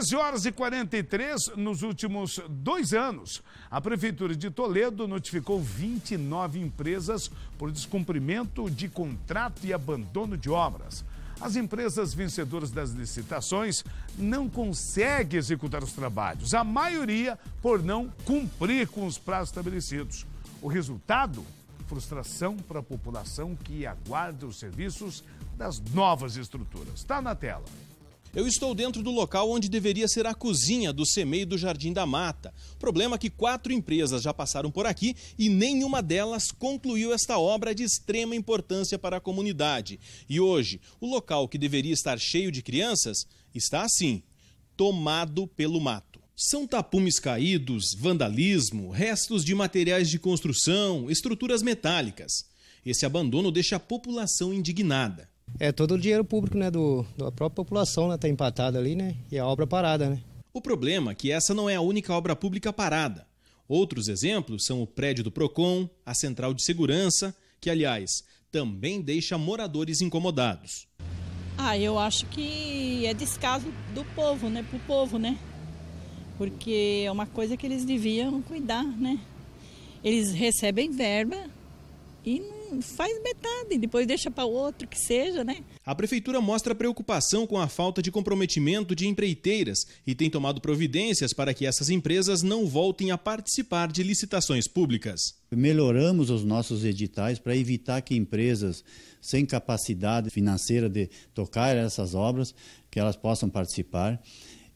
13 horas e 43, nos últimos dois anos, a Prefeitura de Toledo notificou 29 empresas por descumprimento de contrato e abandono de obras. As empresas vencedoras das licitações não conseguem executar os trabalhos, a maioria por não cumprir com os prazos estabelecidos. O resultado? Frustração para a população que aguarda os serviços das novas estruturas. Está na tela. Eu estou dentro do local onde deveria ser a cozinha do semeio do Jardim da Mata. Problema que quatro empresas já passaram por aqui e nenhuma delas concluiu esta obra de extrema importância para a comunidade. E hoje, o local que deveria estar cheio de crianças está assim, tomado pelo mato. São tapumes caídos, vandalismo, restos de materiais de construção, estruturas metálicas. Esse abandono deixa a população indignada é todo o dinheiro público né, do, da própria população está né, está empatado ali né, e a obra parada. Né. O problema é que essa não é a única obra pública parada. Outros exemplos são o prédio do PROCON, a central de segurança, que, aliás, também deixa moradores incomodados. Ah, eu acho que é descaso do povo, né? Pro povo, né? Porque é uma coisa que eles deviam cuidar, né? Eles recebem verba e não faz metade, depois deixa para outro que seja, né? A prefeitura mostra preocupação com a falta de comprometimento de empreiteiras e tem tomado providências para que essas empresas não voltem a participar de licitações públicas. Melhoramos os nossos editais para evitar que empresas sem capacidade financeira de tocar essas obras, que elas possam participar.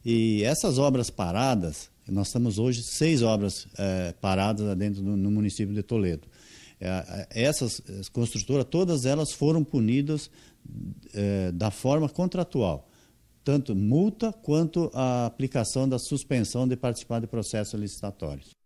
E essas obras paradas, nós estamos hoje seis obras é, paradas dentro do, no município de Toledo. É, essas construtoras, todas elas foram punidas é, da forma contratual, tanto multa quanto a aplicação da suspensão de participar de processos licitatórios.